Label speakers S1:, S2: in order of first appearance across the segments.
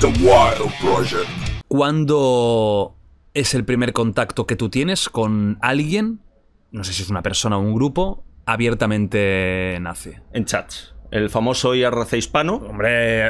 S1: The Wild Project. ¿Cuándo es el primer contacto que tú tienes con alguien? No sé si es una persona o un grupo,
S2: abiertamente nace En chats. El famoso IRC hispano. Hombre,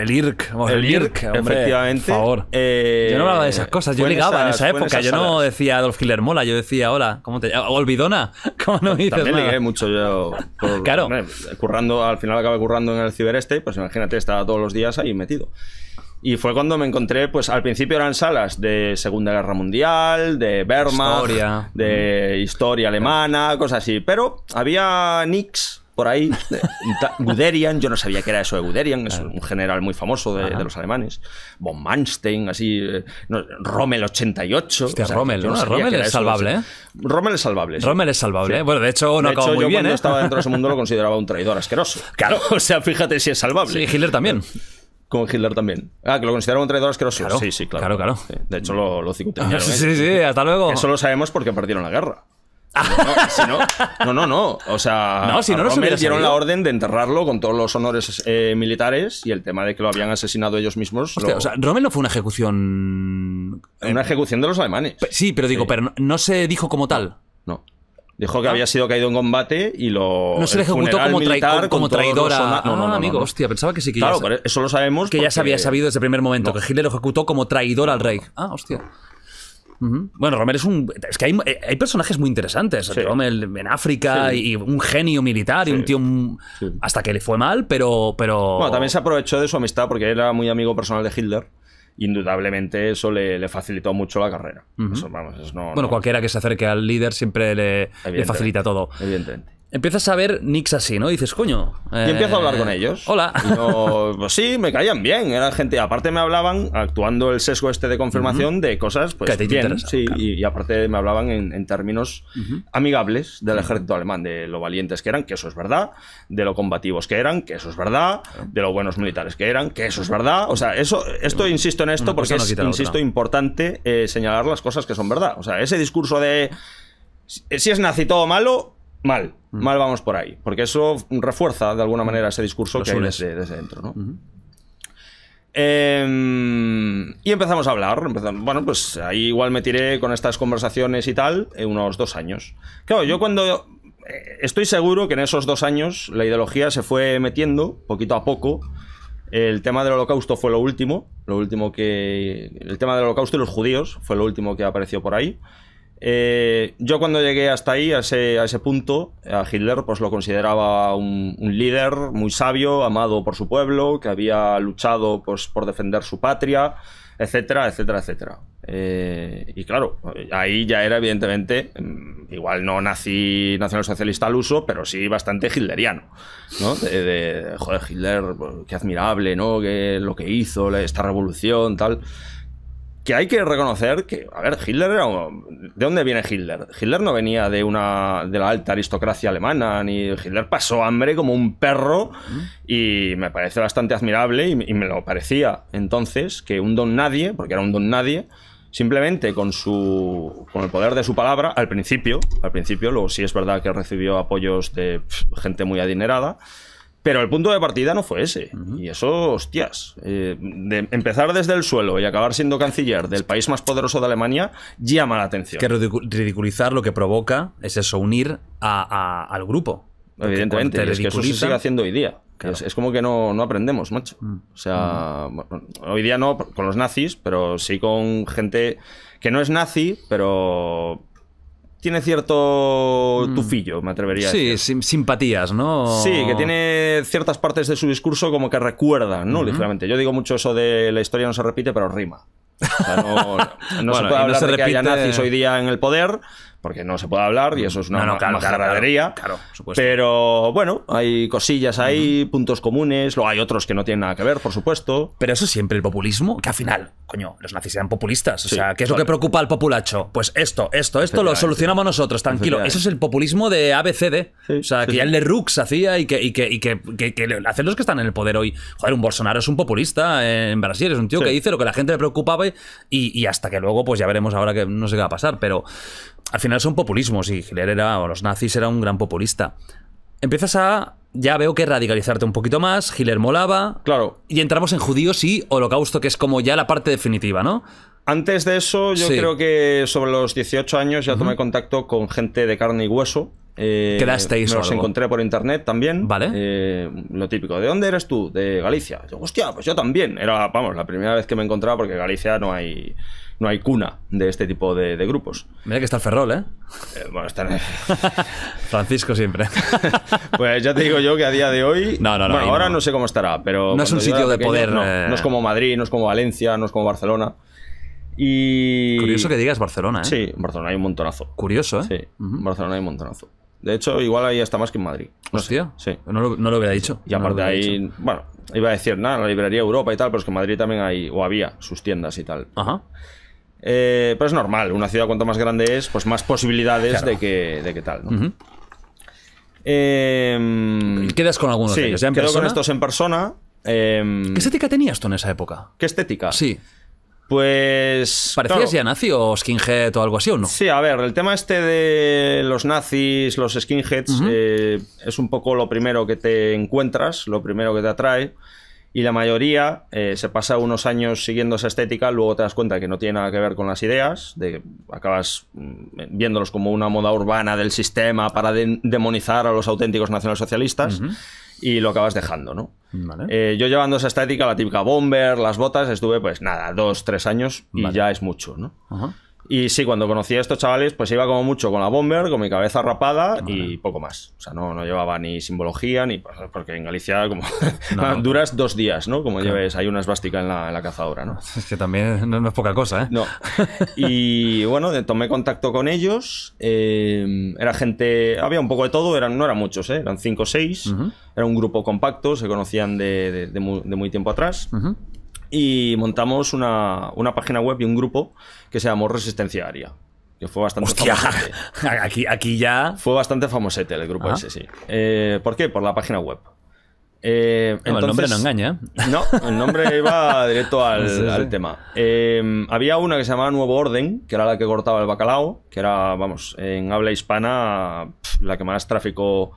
S2: el, IRC. el, efectivamente. Eh, yo no hablaba de esas cosas. Yo ligaba en esa época. yo no
S1: decía Adolf Hitler mola. Yo decía, hola, ¿cómo te llamas? Olvidona. ¿Cómo no dices También nada? ligué
S2: mucho yo. claro. currando, al final acaba currando en el cibereste. Pues imagínate, estaba todos los días ahí metido. Y fue cuando me encontré, pues al principio eran salas de Segunda Guerra Mundial, de Wehrmacht, de historia alemana, cosas así. Pero había Nix por ahí, Guderian, yo no sabía que era eso de Guderian, es un general muy famoso de, los alemanes, von Manstein, así, eh, Rommel 88. Hostia, Rommel, no ¿eh? Rommel, es salvable, Rommel es salvable, Rommel es salvable. Bueno, de hecho, no acabó yo Cuando ¿eh? estaba dentro de ese mundo lo consideraba un traidor asqueroso. Claro, o sea, fíjate si es salvable. Sí, Hitler también con Hitler también. Ah, que lo consideraron un traidor asqueroso. sí, sí, claro. claro, De hecho, lo, lo Sí, sí, hasta luego. Eso lo sabemos porque partieron la guerra. Ah. no, no, no, no, O sea, no, si no, dieron la orden de enterrarlo con todos los honores eh, militares y el tema de que lo habían asesinado ellos mismos. Hostia, O sea,
S1: Rommel no fue una ejecución.
S2: Una ejecución de los alemanes. sí, pero digo, pero no, se dijo como tal. No. Dijo que había ah. sido caído en combate
S1: y lo. No se le ejecutó como, traidora? como traidor No, ah, no, no, amigo, hostia, pensaba que sí que claro, eso lo sabemos. Que ya se había sabido desde el primer momento, que Hitler lo ejecutó como traidor al rey. Ah, hostia. Bueno, Rommel es un. Es que hay, personajes muy interesantes. Rommel en África y un genio militar y un tío. hasta que le fue mal, pero, pero. Bueno, también
S2: se aprovechó de su amistad porque era muy amigo personal de Hitler indudablemente eso le, facilitó mucho la carrera. vamos, bueno,
S1: cualquiera que se acerque al líder siempre le, le facilita todo. Evidentemente empiezas a ver nicks así, ¿no? dices, coño. y empiezo a hablar con eh,
S2: ellos. Hola. pues sí, me caían bien. Era gente. Aparte me hablaban, actuando el sesgo este de confirmación, de cosas, pues. Que te bien, sí, y, aparte me hablaban en, términos amigables del ejército alemán, de lo valientes que eran, que eso es verdad, de lo combativos que eran, que eso es verdad, de lo buenos militares que eran, que eso es verdad. O sea, eso, esto insisto en esto, porque es, insisto, importante eh, señalar las cosas que son verdad. O sea, ese discurso de si es nazi todo malo, mal Mm. mal vamos por ahí, porque eso refuerza de alguna mm. manera ese discurso que hay desde, dentro, em, y empezamos a hablar. bueno, pues ahí igual me tiré con estas conversaciones y tal eh, unos dos años. Claro, yo mm. cuando eh, estoy seguro que en esos dos años la ideología se fue metiendo poquito a poco. El tema del holocausto fue lo último, lo último que el tema del holocausto y los judíos fue lo último que apareció por ahí. Eh, yo cuando llegué hasta ahí, a ese, a ese, punto, a Hitler pues lo consideraba un, líder muy sabio, amado por su pueblo, que había luchado pues, por defender su patria, etcétera, etcétera, etcétera. Eh, y claro, ahí ya era evidentemente, mm, igual no nacional nacionalsocialista al uso, pero sí bastante hitleriano, ¿no? De, joder, Hitler, pues, qué admirable, ¿no? lo que hizo, esta revolución, tal que hay que reconocer que, a ver, Hitler era ¿De dónde viene Hitler? Hitler no venía de una de la alta aristocracia alemana, ni Hitler pasó hambre como un perro y me parece bastante admirable y, me lo parecía entonces que un don nadie, porque era un don nadie, simplemente con su con el poder de su palabra al principio, al principio, luego sí es verdad que recibió apoyos de gente muy adinerada, pero el punto de partida no fue ese. Y eso, hostias. Eh, de empezar desde el suelo y acabar siendo canciller del país más poderoso de Alemania llama la atención. Que ridiculizar lo que provoca es eso, unir a, al grupo. Evidentemente, es que eso sigue haciendo hoy día. Es, como que no, aprendemos, macho. Mm. O sea, hoy día no con los nazis, pero sí con gente que no es nazi, pero tiene cierto mm. tufillo, me atrevería sí, a decir. Sí,
S1: simpatías, ¿no? Sí, que
S2: tiene ciertas partes de su discurso como que recuerda ¿no? literalmente Ligeramente. Yo digo mucho eso de la historia no se repite, pero rima. no, se puede hablar de que hoy día en el poder, porque no se puede hablar y eso es una no, claro, Pero bueno, hay cosillas ahí, puntos comunes, luego hay otros que no tienen nada que ver, por supuesto. Pero eso es siempre el populismo, que al final, coño, los nazis eran populistas. O sea, ¿qué es lo que preocupa al
S1: populacho? Pues esto, esto, esto lo solucionamos nosotros, tranquilo. Eso es el populismo de ABCD. o sea, que ya el Rux hacía y que, y que, y que, hacen los que están en el poder hoy. Joder, un Bolsonaro es un populista en Brasil, es un tío que dice lo que la gente le preocupaba y, y hasta que luego, pues ya veremos ahora que no sé qué va a pasar. Pero al final son populismos y Hitler era, o los nazis era un gran populista. Empiezas a, ya veo que radicalizarte un poquito más, Hitler molaba. Claro. Y entramos en
S2: judíos y holocausto, que es como ya la parte definitiva, ¿no? Antes de eso, yo creo que sobre los 18 años ya tomé contacto con gente de carne y hueso, eh, ¿Quedasteis encontré por internet también. Vale. Eh, lo típico, ¿de dónde eres tú? De Galicia. Yo, hostia, pues yo también. Era, vamos, la primera vez que me encontraba porque Galicia no hay, no hay cuna de este tipo de, grupos. Mira que está el Ferrol, ¿eh? eh bueno, está Francisco siempre. pues ya te digo yo que a día de hoy... No, no, no. ahora no. sé cómo estará, pero... No es un sitio de poder... No, no eh. es como Madrid, no es como Valencia, no es como Barcelona. Y... Curioso que digas Barcelona, ¿eh? Sí, Barcelona hay un montonazo. Curioso, ¿eh? Sí, Barcelona hay un montonazo. De hecho, igual ahí está más que en Madrid.
S1: No Hostia, sí. No lo, no hubiera dicho.
S2: Y aparte ahí, bueno, iba a decir nada, la librería Europa y tal, pero es que en Madrid también hay, o había, sus tiendas y tal. Ajá. Eh, pero es normal, una ciudad cuanto más grande es, pues más posibilidades de, que, de tal,
S1: ¿no? Em, ¿Quedas con algunos de ellos? ¿Ya quedo con estos en
S2: persona. Em, ¿Qué estética tenías tú en esa época? ¿Qué estética? Sí. Pues. ¿Parecías ya nazi o skinhead o algo así o no? Sí, a ver, el tema este de los nazis, los skinheads, eh, es un poco lo primero que te encuentras, lo primero que te atrae y la mayoría eh, se pasa unos años siguiendo esa estética, luego te das cuenta que no tiene nada que ver con las ideas, de acabas mm, viéndolos como una moda urbana del sistema para demonizar a los auténticos nacionalsocialistas. socialistas Y lo acabas dejando, ¿no? Eh, yo llevando esa estética, la típica bomber, las botas, estuve pues nada, dos, tres años y ya es mucho, ¿no? Y sí, cuando conocí a estos chavales, pues iba como mucho con la bomber, con mi cabeza rapada y poco más. O sea, no, no llevaba ni simbología, ni porque en Galicia como duras dos días, ¿no? Como claro. lleves hay una esvástica en la, cazadora, ¿no? Es que
S1: también no,
S2: es poca cosa, ¿eh? No. Y bueno, tomé contacto con ellos. Eh, era gente, había un poco de todo, eran, no eran muchos, ¿eh? eran cinco o seis. Era un grupo compacto, se conocían de, muy, tiempo atrás y montamos una, página web y un grupo que se llamó Resistencia Aria. Que fue bastante Hostia, aquí, aquí ya. Fue bastante famosete el grupo ese, sí. Eh, ¿Por qué? Por la página web. Eh, el nombre no engaña. ¿eh? No, el nombre iba directo al, tema. había una que se llamaba Nuevo Orden, que era la que cortaba el bacalao, que era, vamos, en habla hispana la que más tráfico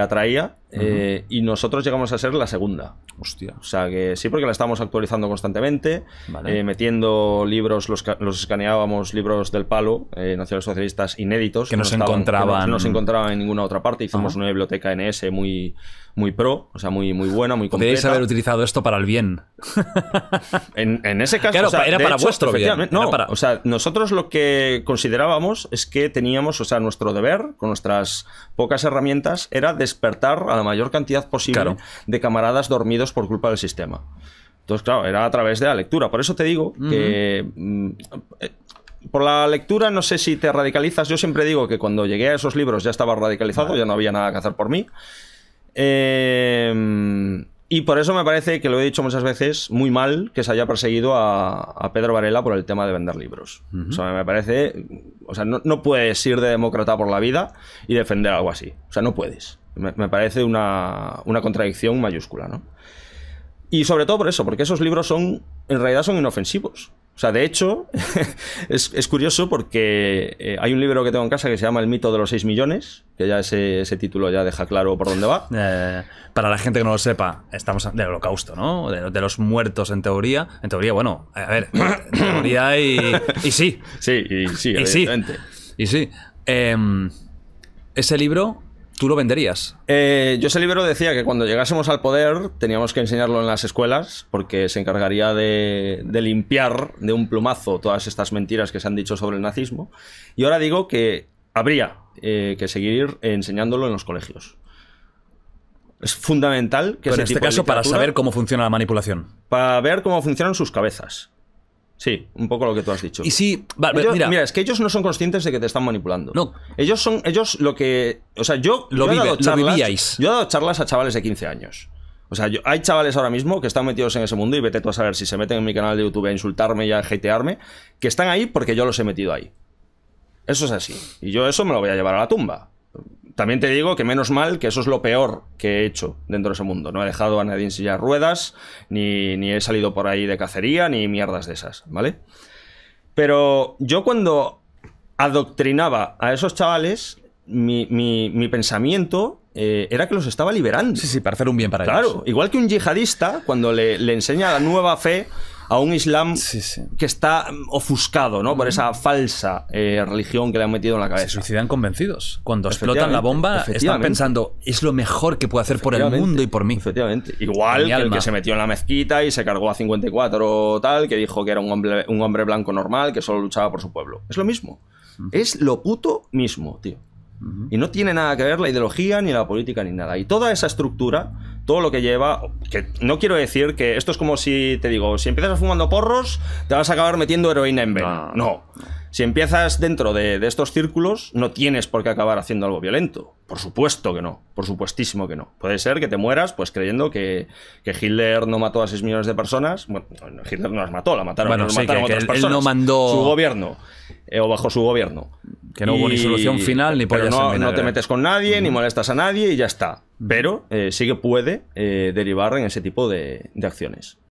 S2: atraía. Eh, y nosotros llegamos a ser la segunda. Hostia. O sea que sí, porque la estamos actualizando constantemente, eh, metiendo libros, los, escaneábamos, libros del palo, eh, nacionales socialistas inéditos. Que no, se encontraban. Que no, se encontraban en ninguna otra parte. Hicimos una biblioteca NS muy, muy pro, o sea, muy, muy buena, muy completa. Podríais haber utilizado esto para el bien. en, ese caso. era para vuestro bien. No, o sea, nosotros lo que considerábamos es que teníamos, o sea, nuestro deber, con nuestras pocas herramientas, era despertar a la mayor cantidad posible de camaradas dormidos por culpa del sistema. Entonces, claro, era a través de la lectura. Por eso te digo que... Mm, eh, por la lectura no sé si te radicalizas. Yo siempre digo que cuando llegué a esos libros ya estaba radicalizado, ya no había nada que hacer por mí. Eh, y por eso me parece que lo he dicho muchas veces muy mal que se haya perseguido a, Pedro Varela por el tema de vender libros. O sea, me parece. O sea, no, no puedes ir de demócrata por la vida y defender algo así. O sea, no puedes. Me, parece una, contradicción mayúscula, Y sobre todo por eso, porque esos libros son, en realidad son inofensivos. O sea, de hecho, es, curioso porque eh, hay un libro que tengo en casa que se llama El mito de los 6 millones, que ya ese, ese título ya deja claro por dónde va. Eh, para la gente que no lo sepa, estamos del holocausto, ¿no? De, los
S1: muertos en teoría. En teoría, bueno, a ver, en teoría y, y sí. Sí, y
S2: sí, y sí. Em, ese libro ¿Tú lo venderías? Eh, yo ese libero decía que cuando llegásemos al poder teníamos que enseñarlo en las escuelas porque se encargaría de, limpiar de un plumazo todas estas mentiras que se han dicho sobre el nazismo. Y ahora digo que habría eh, que seguir enseñándolo en los colegios. Es fundamental que... Pero en este caso para saber cómo
S1: funciona la manipulación.
S2: Para ver cómo funcionan sus cabezas. Sí, un poco lo que tú has dicho. Y sí, vale, mira. es que ellos no son conscientes de que te están manipulando. No. Ellos son, ellos lo que. O sea, yo, lo, yo vivíais. Yo he dado charlas a chavales de 15 años. O sea, yo, hay chavales ahora mismo que están metidos en ese mundo y vete tú a saber si se meten en mi canal de YouTube a insultarme y a hatearme, que están ahí porque yo los he metido ahí. Eso es así. Y yo eso me lo voy a llevar a la tumba. También te digo que menos mal que eso es lo peor que he hecho dentro de ese mundo. No he dejado a nadie en silla ruedas, ni, he salido por ahí de cacería, ni mierdas de esas, ¿vale? Pero yo cuando adoctrinaba a esos chavales, mi, pensamiento eh, era que los estaba liberando. Sí, sí, para hacer un bien para ellos. Claro, igual que un yihadista, cuando le, le enseña la nueva fe, a un Islam que está mm, ofuscado ¿no? por esa falsa eh, religión que le han metido en la cabeza. Se suicidan convencidos. Cuando explotan la bomba, están pensando, es lo mejor que puedo hacer por el mundo y por mí. Efectivamente. Igual que el que se metió en la mezquita y se cargó a 54 tal, que dijo que era un hombre, un hombre blanco normal, que solo luchaba por su pueblo. Es lo mismo. Es lo puto mismo, tío. Y no tiene nada que ver la ideología, ni la política, ni nada. Y toda esa estructura, todo lo que lleva, que no quiero decir que esto es como si te digo, si empiezas fumando porros, te vas a acabar metiendo heroína en vez No. Si empiezas dentro de, estos círculos, no tienes por qué acabar haciendo algo violento. Por supuesto que no, por supuestísimo que no. Puede ser que te mueras pues creyendo que, que Hitler no mató a 6 millones de personas. Bueno, Hitler no las mató, la mataron, bueno, otras personas. no mandó... Su gobierno, eh, o bajo su gobierno. Que no hubo ni solución final ni por no, no, te metes con nadie, ni mm. molestas a nadie y ya está. Pero eh, sí que puede eh, derivar en ese tipo de acciones.